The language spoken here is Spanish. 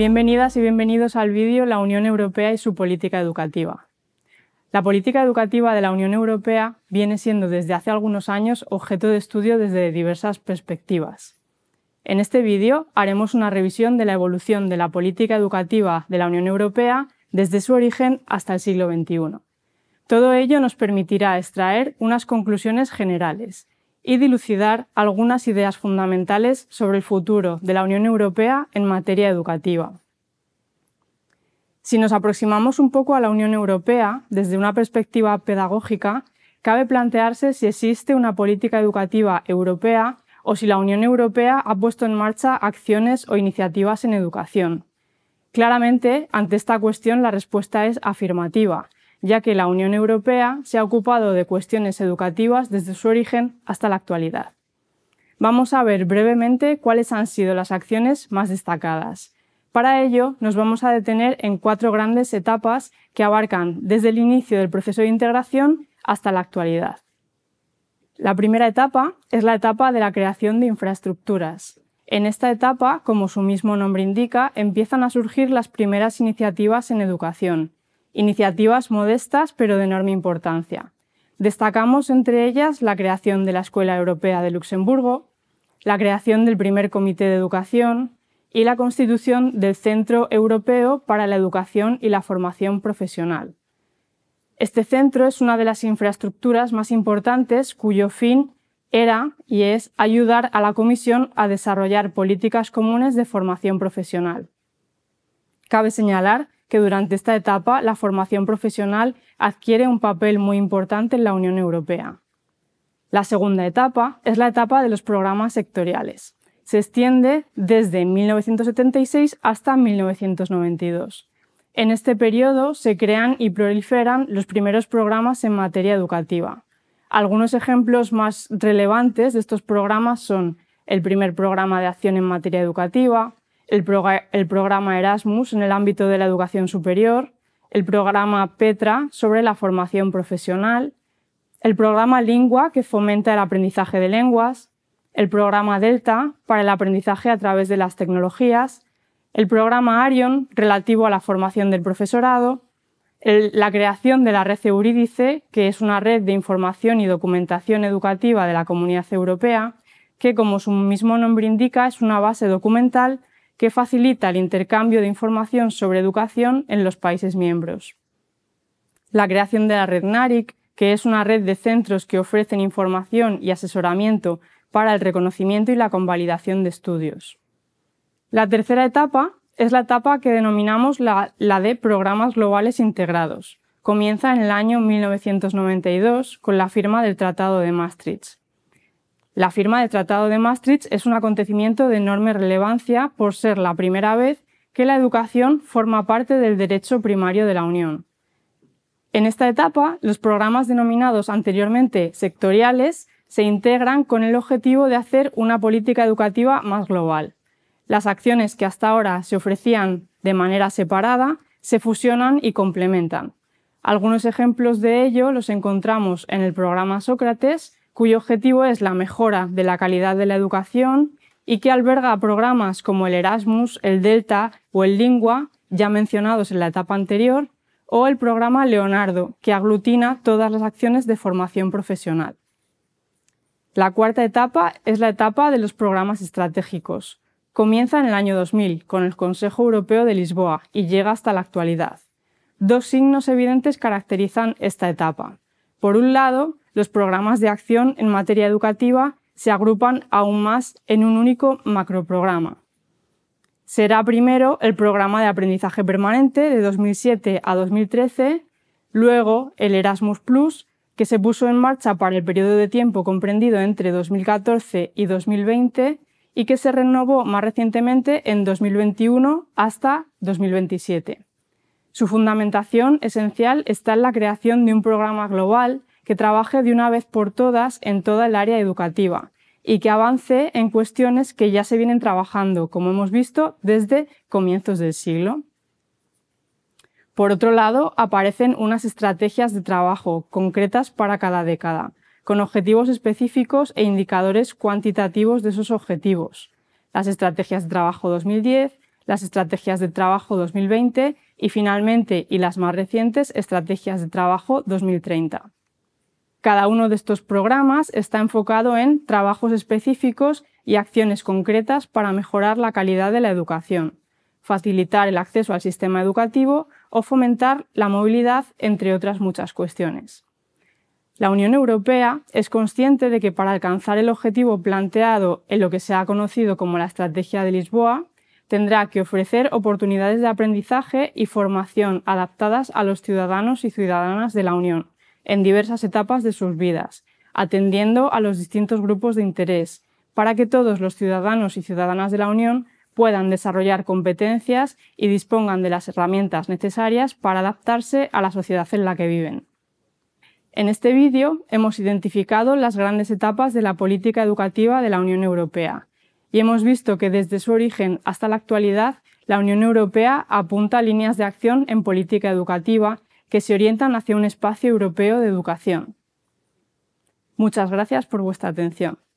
Bienvenidas y bienvenidos al vídeo La Unión Europea y su política educativa. La política educativa de la Unión Europea viene siendo desde hace algunos años objeto de estudio desde diversas perspectivas. En este vídeo haremos una revisión de la evolución de la política educativa de la Unión Europea desde su origen hasta el siglo XXI. Todo ello nos permitirá extraer unas conclusiones generales y dilucidar algunas ideas fundamentales sobre el futuro de la Unión Europea en materia educativa. Si nos aproximamos un poco a la Unión Europea desde una perspectiva pedagógica, cabe plantearse si existe una política educativa europea o si la Unión Europea ha puesto en marcha acciones o iniciativas en educación. Claramente, ante esta cuestión la respuesta es afirmativa, ya que la Unión Europea se ha ocupado de cuestiones educativas desde su origen hasta la actualidad. Vamos a ver brevemente cuáles han sido las acciones más destacadas. Para ello, nos vamos a detener en cuatro grandes etapas que abarcan desde el inicio del proceso de integración hasta la actualidad. La primera etapa es la etapa de la creación de infraestructuras. En esta etapa, como su mismo nombre indica, empiezan a surgir las primeras iniciativas en educación, iniciativas modestas pero de enorme importancia. Destacamos entre ellas la creación de la Escuela Europea de Luxemburgo, la creación del primer Comité de Educación y la constitución del Centro Europeo para la Educación y la Formación Profesional. Este centro es una de las infraestructuras más importantes cuyo fin era y es ayudar a la Comisión a desarrollar políticas comunes de formación profesional. Cabe señalar que durante esta etapa la formación profesional adquiere un papel muy importante en la Unión Europea. La segunda etapa es la etapa de los programas sectoriales. Se extiende desde 1976 hasta 1992. En este periodo se crean y proliferan los primeros programas en materia educativa. Algunos ejemplos más relevantes de estos programas son el primer programa de acción en materia educativa, el, programa Erasmus en el ámbito de la educación superior, el programa Petra sobre la formación profesional, el programa Lingua que fomenta el aprendizaje de lenguas, el programa Delta para el aprendizaje a través de las tecnologías, el programa Arion relativo a la formación del profesorado, la creación de la red Eurídice, que es una red de información y documentación educativa de la Comunidad Europea, que como su mismo nombre indica es una base documental que facilita el intercambio de información sobre educación en los países miembros. La creación de la red NARIC, que es una red de centros que ofrecen información y asesoramiento para el reconocimiento y la convalidación de estudios. La tercera etapa es la etapa que denominamos la, la de programas globales integrados. Comienza en el año 1992 con la firma del Tratado de Maastricht la firma del Tratado de Maastricht es un acontecimiento de enorme relevancia por ser la primera vez que la educación forma parte del derecho primario de la Unión. En esta etapa, los programas denominados anteriormente sectoriales se integran con el objetivo de hacer una política educativa más global. Las acciones que hasta ahora se ofrecían de manera separada se fusionan y complementan. Algunos ejemplos de ello los encontramos en el programa Sócrates, cuyo objetivo es la mejora de la calidad de la educación y que alberga programas como el Erasmus, el Delta o el Lingua, ya mencionados en la etapa anterior, o el programa Leonardo, que aglutina todas las acciones de formación profesional. La cuarta etapa es la etapa de los programas estratégicos. Comienza en el año 2000 con el Consejo Europeo de Lisboa y llega hasta la actualidad. Dos signos evidentes caracterizan esta etapa. Por un lado, los programas de acción en materia educativa se agrupan aún más en un único macroprograma. Será primero el programa de aprendizaje permanente de 2007 a 2013, luego el Erasmus Plus, que se puso en marcha para el periodo de tiempo comprendido entre 2014 y 2020 y que se renovó más recientemente en 2021 hasta 2027. Su fundamentación esencial está en la creación de un programa global que trabaje de una vez por todas en toda el área educativa y que avance en cuestiones que ya se vienen trabajando, como hemos visto, desde comienzos del siglo. Por otro lado, aparecen unas estrategias de trabajo concretas para cada década, con objetivos específicos e indicadores cuantitativos de esos objetivos. Las estrategias de trabajo 2010, las estrategias de trabajo 2020 y finalmente, y las más recientes, estrategias de trabajo 2030. Cada uno de estos programas está enfocado en trabajos específicos y acciones concretas para mejorar la calidad de la educación, facilitar el acceso al sistema educativo o fomentar la movilidad, entre otras muchas cuestiones. La Unión Europea es consciente de que para alcanzar el objetivo planteado en lo que se ha conocido como la Estrategia de Lisboa, tendrá que ofrecer oportunidades de aprendizaje y formación adaptadas a los ciudadanos y ciudadanas de la Unión, en diversas etapas de sus vidas, atendiendo a los distintos grupos de interés, para que todos los ciudadanos y ciudadanas de la Unión puedan desarrollar competencias y dispongan de las herramientas necesarias para adaptarse a la sociedad en la que viven. En este vídeo hemos identificado las grandes etapas de la política educativa de la Unión Europea y hemos visto que desde su origen hasta la actualidad la Unión Europea apunta líneas de acción en política educativa que se orientan hacia un espacio europeo de educación. Muchas gracias por vuestra atención.